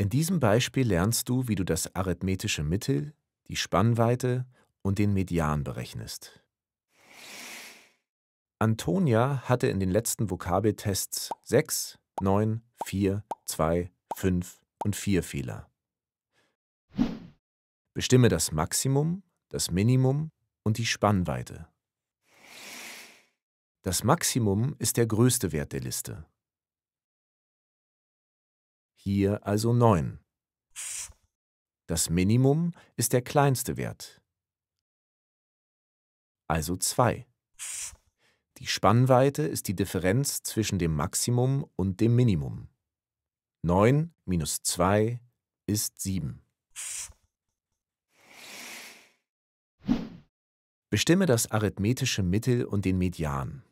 In diesem Beispiel lernst du, wie du das arithmetische Mittel, die Spannweite und den Median berechnest. Antonia hatte in den letzten Vokabeltests 6, 9, 4, 2, 5 und 4 Fehler. Bestimme das Maximum, das Minimum und die Spannweite. Das Maximum ist der größte Wert der Liste hier also 9. Das Minimum ist der kleinste Wert, also 2. Die Spannweite ist die Differenz zwischen dem Maximum und dem Minimum. 9 minus 2 ist 7. Bestimme das arithmetische Mittel und den Median.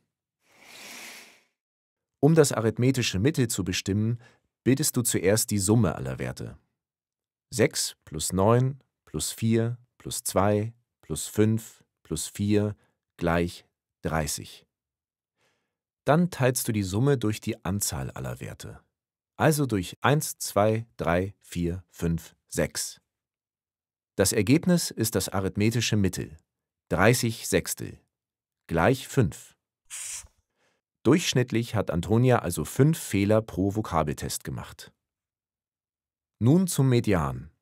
Um das arithmetische Mittel zu bestimmen, bildest du zuerst die Summe aller Werte. 6 plus 9 plus 4 plus 2 plus 5 plus 4 gleich 30. Dann teilst du die Summe durch die Anzahl aller Werte, also durch 1, 2, 3, 4, 5, 6. Das Ergebnis ist das arithmetische Mittel, 30 Sechstel, gleich 5. Durchschnittlich hat Antonia also fünf Fehler pro Vokabeltest gemacht. Nun zum Median.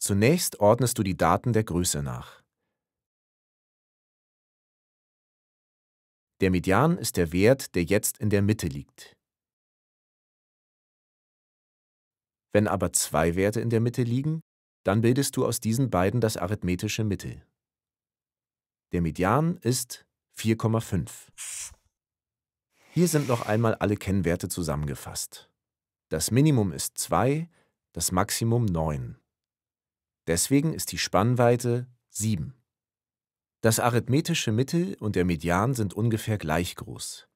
Zunächst ordnest du die Daten der Größe nach. Der Median ist der Wert, der jetzt in der Mitte liegt. Wenn aber zwei Werte in der Mitte liegen, dann bildest du aus diesen beiden das arithmetische Mittel. Der Median ist 4,5. Hier sind noch einmal alle Kennwerte zusammengefasst. Das Minimum ist 2, das Maximum 9. Deswegen ist die Spannweite 7. Das arithmetische Mittel und der Median sind ungefähr gleich groß.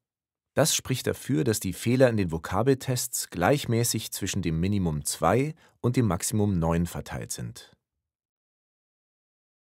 Das spricht dafür, dass die Fehler in den Vokabeltests gleichmäßig zwischen dem Minimum 2 und dem Maximum 9 verteilt sind.